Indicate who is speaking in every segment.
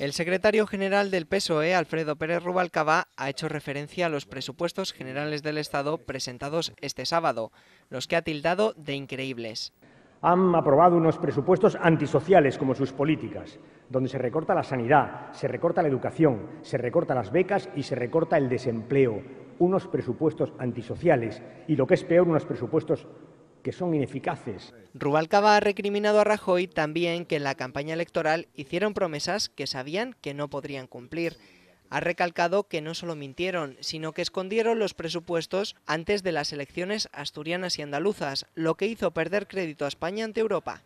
Speaker 1: El secretario general del PSOE, Alfredo Pérez Rubalcaba, ha hecho referencia a los presupuestos generales del Estado presentados este sábado, los que ha tildado de increíbles.
Speaker 2: Han aprobado unos presupuestos antisociales como sus políticas, donde se recorta la sanidad, se recorta la educación, se recorta las becas y se recorta el desempleo. Unos presupuestos antisociales y, lo que es peor, unos presupuestos que son ineficaces.
Speaker 1: Rubalcaba ha recriminado a Rajoy también que en la campaña electoral hicieron promesas que sabían que no podrían cumplir. Ha recalcado que no solo mintieron, sino que escondieron los presupuestos antes de las elecciones asturianas y andaluzas, lo que hizo perder crédito a España ante Europa.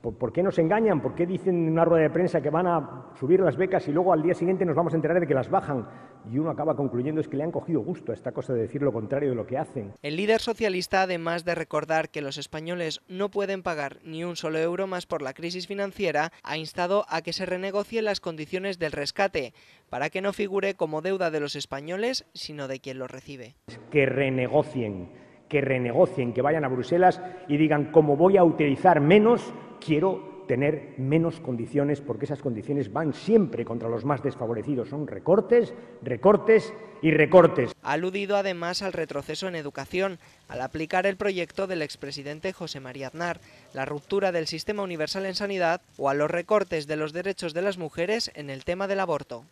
Speaker 2: ¿por, qué nos engañan? ¿Por qué dicen en una rueda de prensa que van a subir las becas y luego al día siguiente nos vamos a enterar de que las bajan? Y uno acaba concluyendo es que le han cogido gusto a esta cosa de decir lo contrario de lo que hacen.
Speaker 1: El líder socialista, además de recordar que los españoles no pueden pagar ni un solo euro más por la crisis financiera, ha instado a que se renegocien las condiciones del rescate, para que no figure como deuda de los españoles, sino de quien lo recibe.
Speaker 2: Que renegocien que renegocien, que vayan a Bruselas y digan, cómo voy a utilizar menos, quiero tener menos condiciones porque esas condiciones van siempre contra los más desfavorecidos. Son recortes, recortes y recortes.
Speaker 1: Ha aludido además al retroceso en educación al aplicar el proyecto del expresidente José María Aznar, la ruptura del sistema universal en sanidad o a los recortes de los derechos de las mujeres en el tema del aborto.